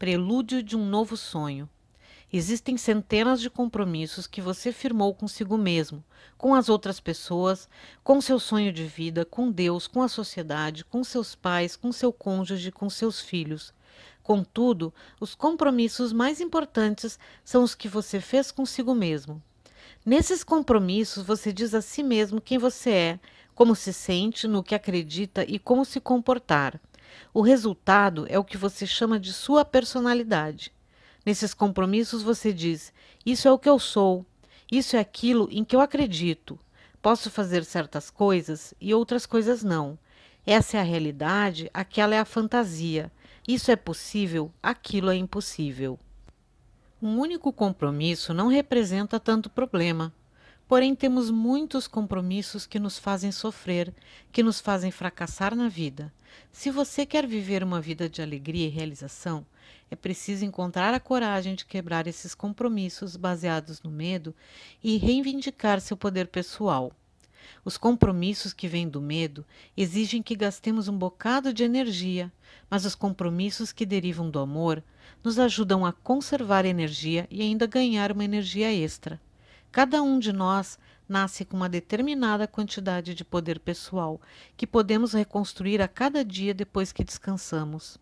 prelúdio de um novo sonho. Existem centenas de compromissos que você firmou consigo mesmo, com as outras pessoas, com seu sonho de vida, com Deus, com a sociedade, com seus pais, com seu cônjuge, com seus filhos. Contudo, os compromissos mais importantes são os que você fez consigo mesmo. Nesses compromissos, você diz a si mesmo quem você é, como se sente, no que acredita e como se comportar. O resultado é o que você chama de sua personalidade. Nesses compromissos você diz: Isso é o que eu sou, isso é aquilo em que eu acredito. Posso fazer certas coisas e outras coisas não. Essa é a realidade, aquela é a fantasia. Isso é possível, aquilo é impossível. Um único compromisso não representa tanto problema. Porém, temos muitos compromissos que nos fazem sofrer, que nos fazem fracassar na vida. Se você quer viver uma vida de alegria e realização, é preciso encontrar a coragem de quebrar esses compromissos baseados no medo e reivindicar seu poder pessoal. Os compromissos que vêm do medo exigem que gastemos um bocado de energia, mas os compromissos que derivam do amor nos ajudam a conservar energia e ainda ganhar uma energia extra. Cada um de nós nasce com uma determinada quantidade de poder pessoal, que podemos reconstruir a cada dia depois que descansamos.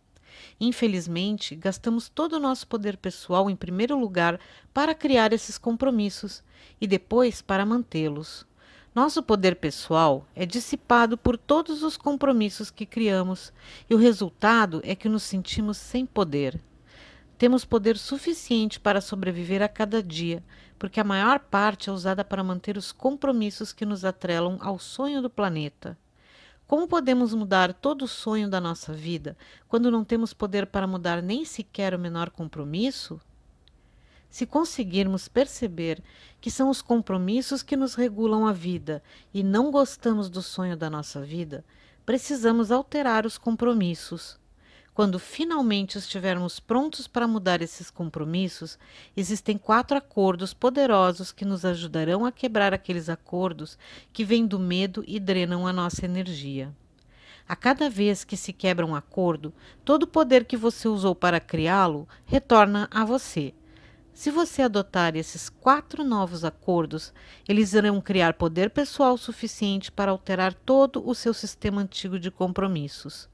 Infelizmente, gastamos todo o nosso poder pessoal em primeiro lugar para criar esses compromissos e depois para mantê-los. Nosso poder pessoal é dissipado por todos os compromissos que criamos e o resultado é que nos sentimos sem poder. Temos poder suficiente para sobreviver a cada dia, porque a maior parte é usada para manter os compromissos que nos atrelam ao sonho do planeta. Como podemos mudar todo o sonho da nossa vida quando não temos poder para mudar nem sequer o menor compromisso? Se conseguirmos perceber que são os compromissos que nos regulam a vida e não gostamos do sonho da nossa vida, precisamos alterar os compromissos, quando finalmente estivermos prontos para mudar esses compromissos, existem quatro acordos poderosos que nos ajudarão a quebrar aqueles acordos que vêm do medo e drenam a nossa energia. A cada vez que se quebra um acordo, todo o poder que você usou para criá-lo retorna a você. Se você adotar esses quatro novos acordos, eles irão criar poder pessoal suficiente para alterar todo o seu sistema antigo de compromissos.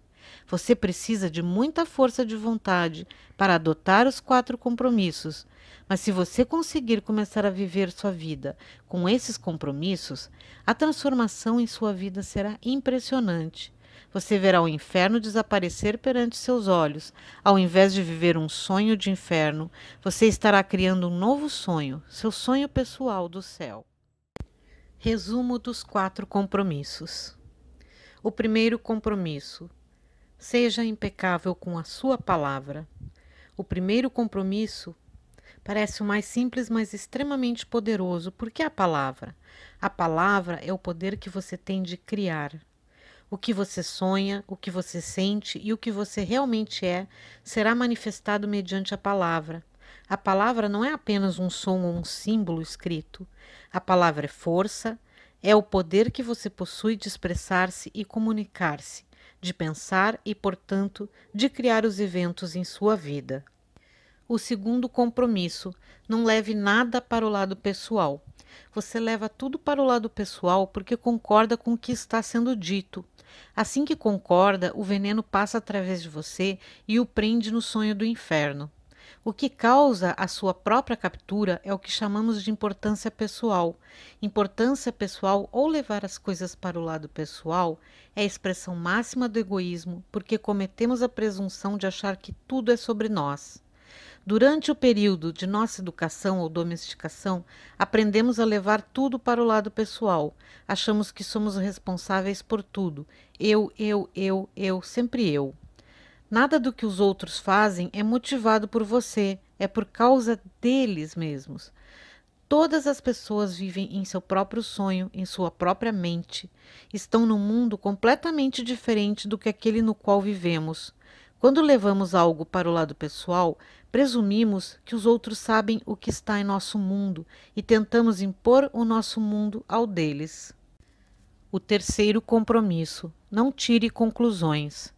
Você precisa de muita força de vontade para adotar os quatro compromissos. Mas se você conseguir começar a viver sua vida com esses compromissos, a transformação em sua vida será impressionante. Você verá o inferno desaparecer perante seus olhos. Ao invés de viver um sonho de inferno, você estará criando um novo sonho, seu sonho pessoal do céu. Resumo dos quatro compromissos. O primeiro compromisso: Seja impecável com a sua palavra. O primeiro compromisso parece o mais simples, mas extremamente poderoso, porque a palavra. A palavra é o poder que você tem de criar. O que você sonha, o que você sente e o que você realmente é será manifestado mediante a palavra. A palavra não é apenas um som ou um símbolo escrito. A palavra é força, é o poder que você possui de expressar-se e comunicar-se de pensar e, portanto, de criar os eventos em sua vida. O segundo compromisso: não leve nada para o lado pessoal. Você leva tudo para o lado pessoal porque concorda com o que está sendo dito. Assim que concorda, o veneno passa através de você e o prende no sonho do inferno. O que causa a sua própria captura é o que chamamos de importância pessoal. Importância pessoal ou levar as coisas para o lado pessoal é a expressão máxima do egoísmo, porque cometemos a presunção de achar que tudo é sobre nós. Durante o período de nossa educação ou domesticação, aprendemos a levar tudo para o lado pessoal. Achamos que somos responsáveis por tudo. Eu, eu, eu, eu, sempre eu. Nada do que os outros fazem é motivado por você, é por causa deles mesmos. Todas as pessoas vivem em seu próprio sonho, em sua própria mente. Estão num mundo completamente diferente do que aquele no qual vivemos. Quando levamos algo para o lado pessoal, presumimos que os outros sabem o que está em nosso mundo e tentamos impor o nosso mundo ao deles. O terceiro compromisso: não tire conclusões.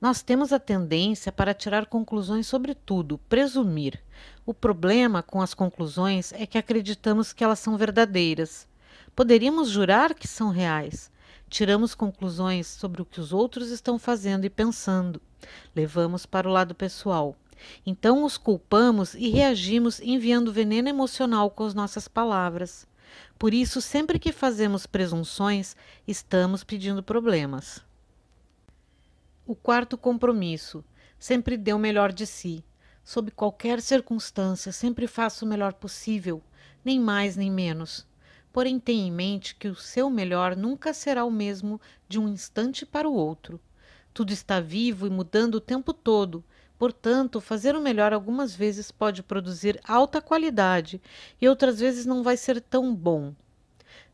Nós temos a tendência para tirar conclusões sobre tudo, presumir. O problema com as conclusões é que acreditamos que elas são verdadeiras. Poderíamos jurar que são reais. Tiramos conclusões sobre o que os outros estão fazendo e pensando. Levamos para o lado pessoal. Então os culpamos e reagimos enviando veneno emocional com as nossas palavras. Por isso, sempre que fazemos presunções, estamos pedindo problemas. O quarto compromisso. Sempre dê o melhor de si. Sob qualquer circunstância, sempre faça o melhor possível, nem mais nem menos. Porém, tenha em mente que o seu melhor nunca será o mesmo de um instante para o outro. Tudo está vivo e mudando o tempo todo. Portanto, fazer o melhor algumas vezes pode produzir alta qualidade e outras vezes não vai ser tão bom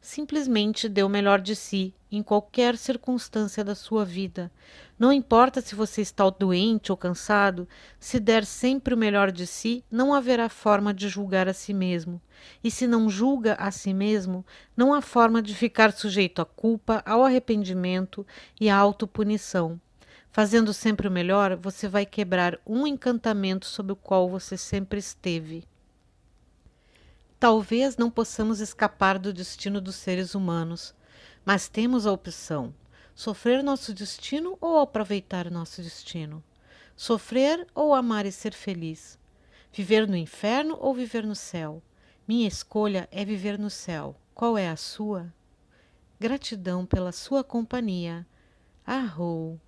simplesmente dê o melhor de si em qualquer circunstância da sua vida. Não importa se você está doente ou cansado, se der sempre o melhor de si, não haverá forma de julgar a si mesmo. E se não julga a si mesmo, não há forma de ficar sujeito à culpa, ao arrependimento e à autopunição. Fazendo sempre o melhor, você vai quebrar um encantamento sob o qual você sempre esteve. Talvez não possamos escapar do destino dos seres humanos, mas temos a opção: sofrer nosso destino ou aproveitar nosso destino, sofrer ou amar e ser feliz, viver no inferno ou viver no céu. Minha escolha é viver no céu. Qual é a sua? Gratidão pela sua companhia. Arrou.